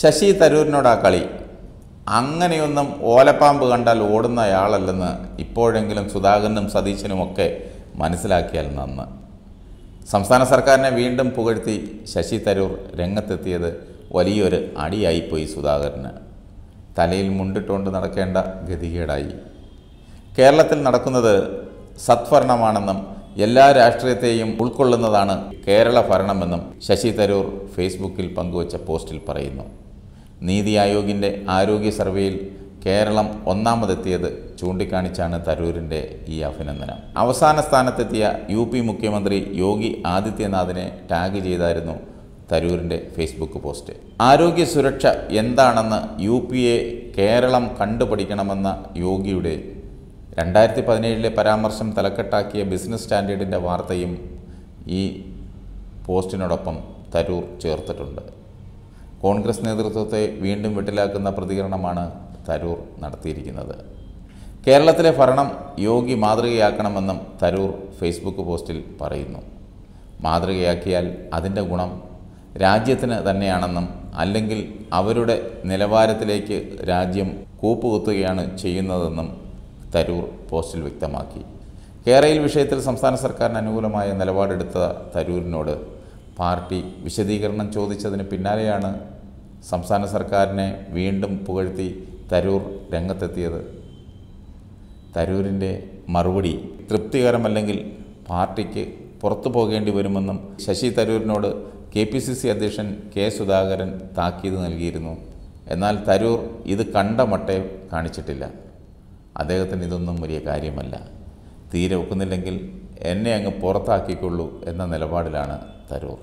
ശശി തരൂരിനോടാ കളി അങ്ങനെയൊന്നും ഓലപ്പാമ്പ് കണ്ടാൽ ഓടുന്ന ഓടുന്നയാളല്ലെന്ന് ഇപ്പോഴെങ്കിലും സുധാകരനും സതീശനുമൊക്കെ മനസ്സിലാക്കിയാൽ നന്ന് സംസ്ഥാന സർക്കാരിനെ വീണ്ടും പുകഴ്ത്തി ശശി തരൂർ രംഗത്തെത്തിയത് വലിയൊരു അടിയായിപ്പോയി സുധാകരന് തലയിൽ മുണ്ടിട്ടുകൊണ്ട് നടക്കേണ്ട ഗതികേടായി കേരളത്തിൽ നടക്കുന്നത് സത്ഭരണമാണെന്നും എല്ലാ രാഷ്ട്രീയത്തെയും ഉൾക്കൊള്ളുന്നതാണ് കേരള ഭരണമെന്നും ശശി തരൂർ ഫേസ്ബുക്കിൽ പങ്കുവച്ച പോസ്റ്റിൽ പറയുന്നു നീതി ആയോഗിൻ്റെ ആരോഗ്യ സർവേയിൽ കേരളം ഒന്നാമതെത്തിയത് ചൂണ്ടിക്കാണിച്ചാണ് തരൂരിൻ്റെ ഈ അഭിനന്ദനം അവസാന സ്ഥാനത്തെത്തിയ യു പി മുഖ്യമന്ത്രി യോഗി ആദിത്യനാഥിനെ ടാഗ് ചെയ്തായിരുന്നു തരൂരിൻ്റെ ഫേസ്ബുക്ക് പോസ്റ്റ് ആരോഗ്യ സുരക്ഷ എന്താണെന്ന് യു എ കേരളം കണ്ടുപഠിക്കണമെന്ന യോഗിയുടെ രണ്ടായിരത്തി പതിനേഴിലെ പരാമർശം തലക്കെട്ടാക്കിയ ബിസിനസ് സ്റ്റാൻഡേർഡിൻ്റെ വാർത്തയും ഈ പോസ്റ്റിനോടൊപ്പം തരൂർ ചേർത്തിട്ടുണ്ട് കോൺഗ്രസ് നേതൃത്വത്തെ വീണ്ടും വിട്ടിലാക്കുന്ന പ്രതികരണമാണ് തരൂർ നടത്തിയിരിക്കുന്നത് കേരളത്തിലെ ഭരണം യോഗി മാതൃകയാക്കണമെന്നും തരൂർ ഫേസ്ബുക്ക് പോസ്റ്റിൽ പറയുന്നു മാതൃകയാക്കിയാൽ അതിൻ്റെ ഗുണം രാജ്യത്തിന് തന്നെയാണെന്നും അല്ലെങ്കിൽ അവരുടെ നിലവാരത്തിലേക്ക് രാജ്യം കൂപ്പുകുത്തുകയാണ് ചെയ്യുന്നതെന്നും തരൂർ പോസ്റ്റിൽ വ്യക്തമാക്കി കേരയിൽ വിഷയത്തിൽ സംസ്ഥാന സർക്കാരിന് അനുകൂലമായ നിലപാടെടുത്ത തരൂരിനോട് പാർട്ടി വിശദീകരണം ചോദിച്ചതിന് പിന്നാലെയാണ് സംസ്ഥാന സർക്കാരിനെ വീണ്ടും പുകഴ്ത്തി തരൂർ രംഗത്തെത്തിയത് തരൂരിൻ്റെ മറുപടി തൃപ്തികരമല്ലെങ്കിൽ പാർട്ടിക്ക് പുറത്തു പോകേണ്ടി വരുമെന്നും ശശി തരൂരിനോട് കെ പി സി സി അധ്യക്ഷൻ കെ സുധാകരൻ താക്കീത് നൽകിയിരുന്നു എന്നാൽ തരൂർ ഇത് കണ്ട മട്ടേ കാണിച്ചിട്ടില്ല അദ്ദേഹത്തിന് ഇതൊന്നും വലിയ കാര്യമല്ല തീരെ ഒക്കുന്നില്ലെങ്കിൽ എന്നെ അങ്ങ് പുറത്താക്കിക്കൊള്ളൂ എന്ന നിലപാടിലാണ് തരൂർ